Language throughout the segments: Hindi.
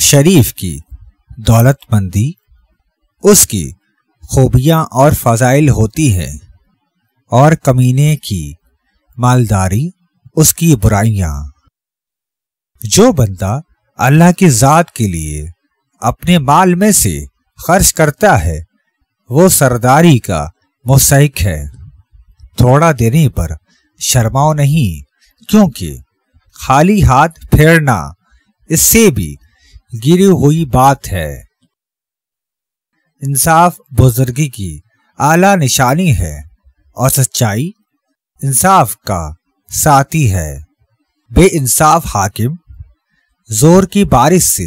शरीफ की दौलतमंदी उसकी खूबियाँ और फजाइल होती है और कमीने की मालदारी उसकी बुराइयाँ जो बंदा अल्लाह की ज़ात के लिए अपने माल में से खर्च करता है वो सरदारी का मोसाइक है थोड़ा देने पर शर्माओ नहीं क्योंकि खाली हाथ फेरना इससे भी गिरी हुई बात है इंसाफ बुजुर्गी की आला निशानी है और सच्चाई इंसाफ का साथी है बे इंसाफ हाकिम जोर की बारिश से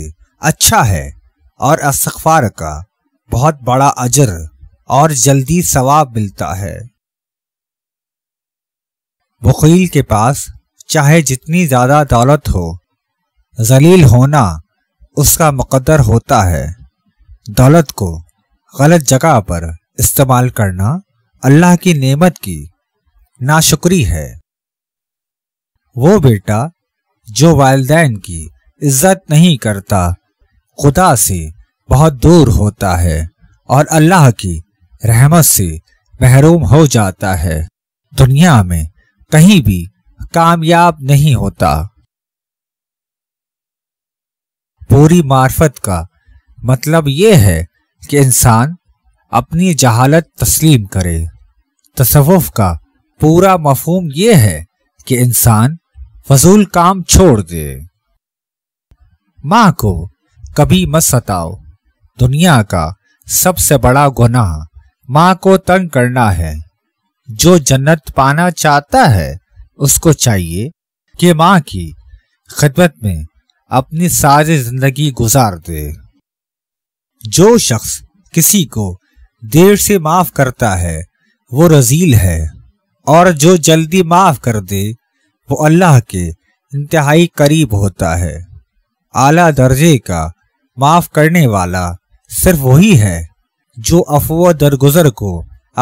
अच्छा है और असखफार का बहुत बड़ा अजर और जल्दी सवाब मिलता है बकील के पास चाहे जितनी ज्यादा दौलत हो जलील होना उसका मुकदर होता है दौलत को गलत जगह पर इस्तेमाल करना अल्लाह की नेमत की नाशुक्री है वो बेटा जो वालदेन की इज्जत नहीं करता खुदा से बहुत दूर होता है और अल्लाह की रहमत से महरूम हो जाता है दुनिया में कहीं भी कामयाब नहीं होता पूरी मार्फत का मतलब ये है कि इंसान अपनी जहालत तस्लीम करे तसवुफ़ का पूरा मफहम यह है कि इंसान फजूल काम छोड़ दे माँ को कभी मत सताओ दुनिया का सबसे बड़ा गुनाह माँ को तंग करना है जो जन्नत पाना चाहता है उसको चाहिए कि माँ की खिदमत में अपनी सारी जिंदगी गुजार दे जो शख्स किसी को देर से माफ करता है वो रजील है और जो जल्दी माफ कर दे वो अल्लाह के इंतहाई करीब होता है आला दर्जे का माफ करने वाला सिर्फ वही है जो अफवाह दरगुजर को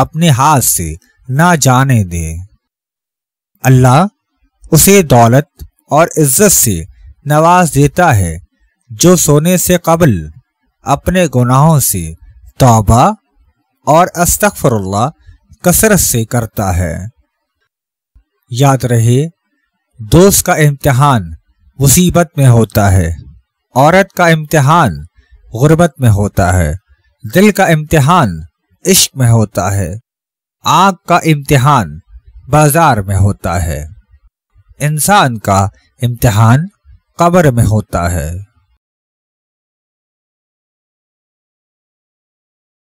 अपने हाथ से ना जाने दे अल्लाह उसे दौलत और इज्जत से नवाज देता है जो सोने से कबल अपने गुनाहों से तौबा और अस्तफरल्ला कसरत से करता है याद रहे दोस्त का इम्तहान मुसीबत में होता है औरत का इम्तहान गुर्बत में होता है दिल का इम्तहान इश्क में होता है आग का इम्तहान बाजार में होता है इंसान का इम्तहान कब्र में होता है